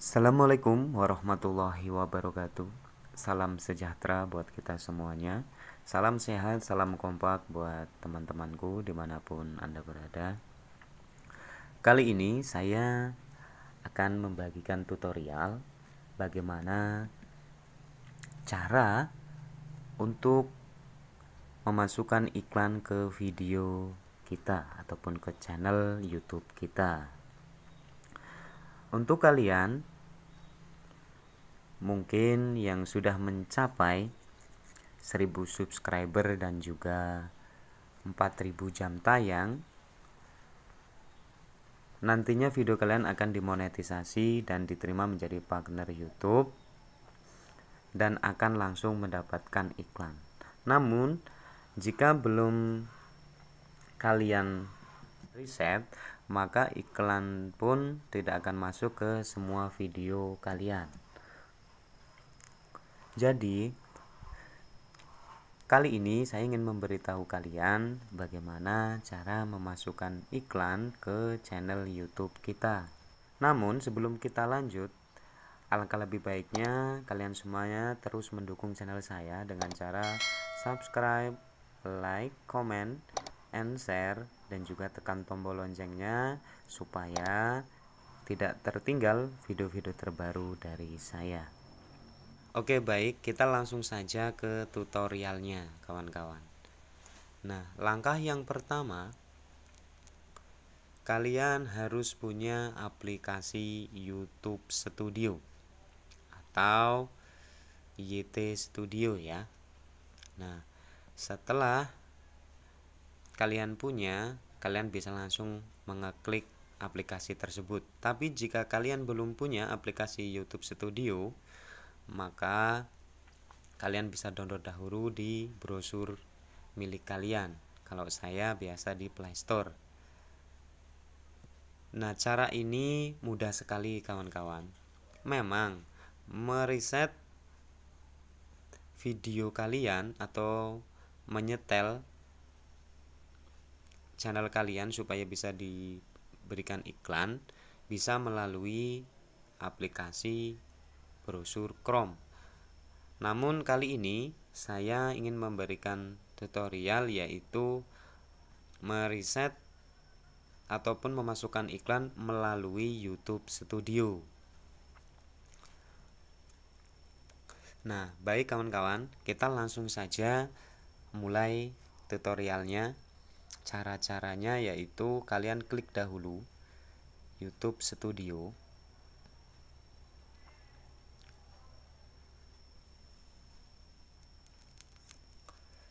Assalamualaikum warahmatullahi wabarakatuh. Salam sejahtera buat kita semuanya. Salam sehat, salam kompak buat teman-temanku dimanapun Anda berada. Kali ini saya akan membagikan tutorial bagaimana cara untuk memasukkan iklan ke video kita ataupun ke channel YouTube kita. Untuk kalian mungkin yang sudah mencapai 1000 subscriber dan juga 4000 jam tayang Nantinya video kalian akan dimonetisasi dan diterima menjadi partner YouTube dan akan langsung mendapatkan iklan. Namun, jika belum kalian riset, maka iklan pun tidak akan masuk ke semua video kalian. Jadi, kali ini saya ingin memberitahu kalian bagaimana cara memasukkan iklan ke channel YouTube kita. Namun, sebelum kita lanjut, alangkah lebih baiknya kalian semuanya terus mendukung channel saya dengan cara subscribe, like, comment, and share, dan juga tekan tombol loncengnya supaya tidak tertinggal video-video terbaru dari saya. Oke baik, kita langsung saja ke tutorialnya kawan-kawan Nah langkah yang pertama Kalian harus punya aplikasi YouTube Studio Atau YT Studio ya Nah setelah kalian punya Kalian bisa langsung mengeklik aplikasi tersebut Tapi jika kalian belum punya aplikasi YouTube Studio maka kalian bisa download dahulu di brosur milik kalian. Kalau saya biasa di Play Store. Nah, cara ini mudah sekali kawan-kawan. Memang meriset video kalian atau menyetel channel kalian supaya bisa diberikan iklan bisa melalui aplikasi brosur Chrome. Namun kali ini saya ingin memberikan tutorial yaitu mereset ataupun memasukkan iklan melalui YouTube Studio. Nah, baik kawan-kawan, kita langsung saja mulai tutorialnya. Cara-caranya yaitu kalian klik dahulu YouTube Studio.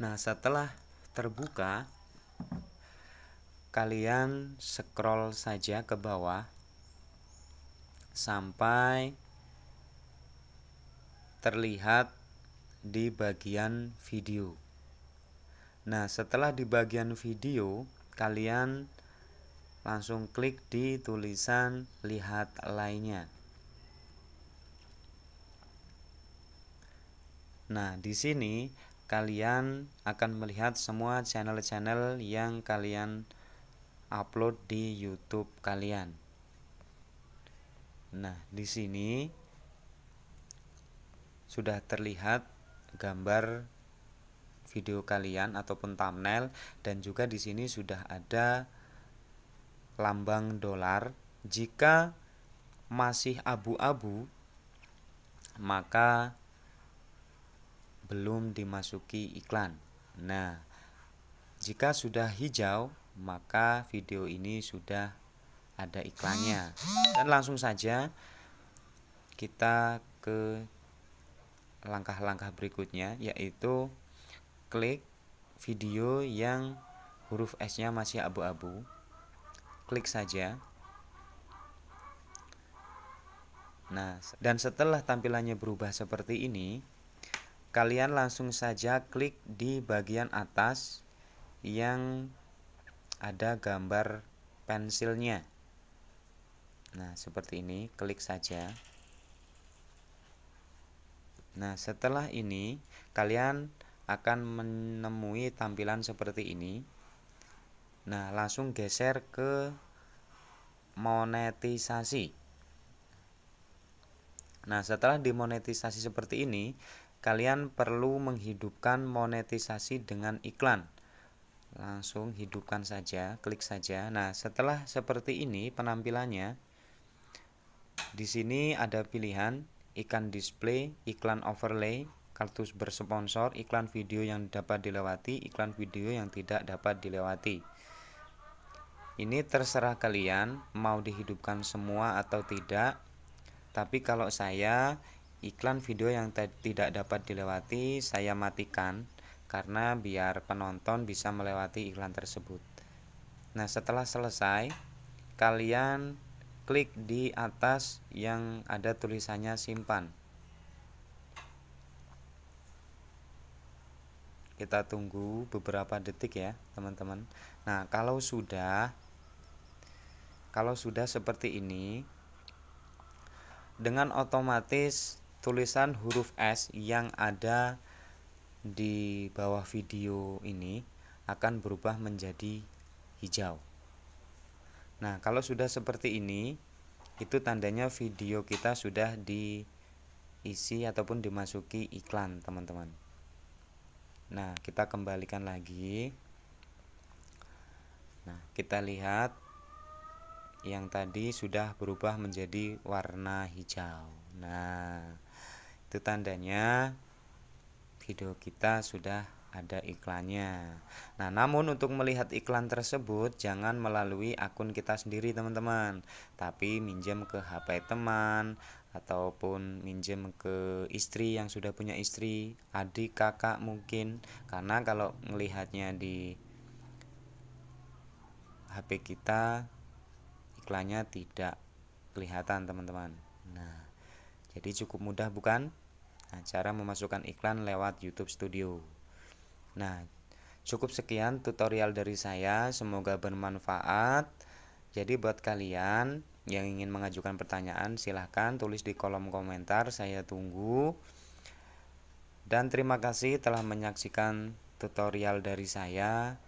Nah, setelah terbuka, kalian scroll saja ke bawah sampai terlihat di bagian video. Nah, setelah di bagian video, kalian langsung klik di tulisan "Lihat lainnya". Nah, di sini kalian akan melihat semua channel-channel yang kalian upload di YouTube kalian. Nah, di sini sudah terlihat gambar video kalian ataupun thumbnail dan juga di sini sudah ada lambang dolar. Jika masih abu-abu, maka belum dimasuki iklan. Nah, jika sudah hijau, maka video ini sudah ada iklannya. Dan langsung saja kita ke langkah-langkah berikutnya yaitu klik video yang huruf S-nya masih abu-abu. Klik saja. Nah, dan setelah tampilannya berubah seperti ini, kalian langsung saja klik di bagian atas yang ada gambar pensilnya nah seperti ini klik saja nah setelah ini kalian akan menemui tampilan seperti ini nah langsung geser ke monetisasi nah setelah dimonetisasi seperti ini kalian perlu menghidupkan monetisasi dengan iklan langsung hidupkan saja klik saja nah setelah seperti ini penampilannya di sini ada pilihan iklan display iklan overlay kartu bersponsor iklan video yang dapat dilewati iklan video yang tidak dapat dilewati ini terserah kalian mau dihidupkan semua atau tidak tapi kalau saya Iklan video yang tidak dapat dilewati saya matikan karena biar penonton bisa melewati iklan tersebut. Nah, setelah selesai, kalian klik di atas yang ada tulisannya simpan. Kita tunggu beberapa detik ya, teman-teman. Nah, kalau sudah kalau sudah seperti ini dengan otomatis tulisan huruf S yang ada di bawah video ini akan berubah menjadi hijau. Nah, kalau sudah seperti ini, itu tandanya video kita sudah diisi ataupun dimasuki iklan, teman-teman. Nah, kita kembalikan lagi. Nah, kita lihat yang tadi sudah berubah menjadi warna hijau. Nah, itu tandanya video kita sudah ada iklannya. Nah, namun untuk melihat iklan tersebut jangan melalui akun kita sendiri, teman-teman. Tapi minjem ke HP teman ataupun minjem ke istri yang sudah punya istri, adik, kakak mungkin. Karena kalau melihatnya di HP kita iklannya tidak kelihatan, teman-teman. Nah, jadi cukup mudah bukan? Nah, cara memasukkan iklan lewat YouTube Studio. Nah, cukup sekian tutorial dari saya, semoga bermanfaat. Jadi buat kalian yang ingin mengajukan pertanyaan silahkan tulis di kolom komentar, saya tunggu. Dan terima kasih telah menyaksikan tutorial dari saya.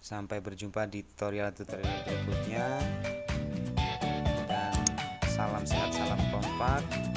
Sampai berjumpa di tutorial-tutorial berikutnya. Dan salam sehat, salam kompak.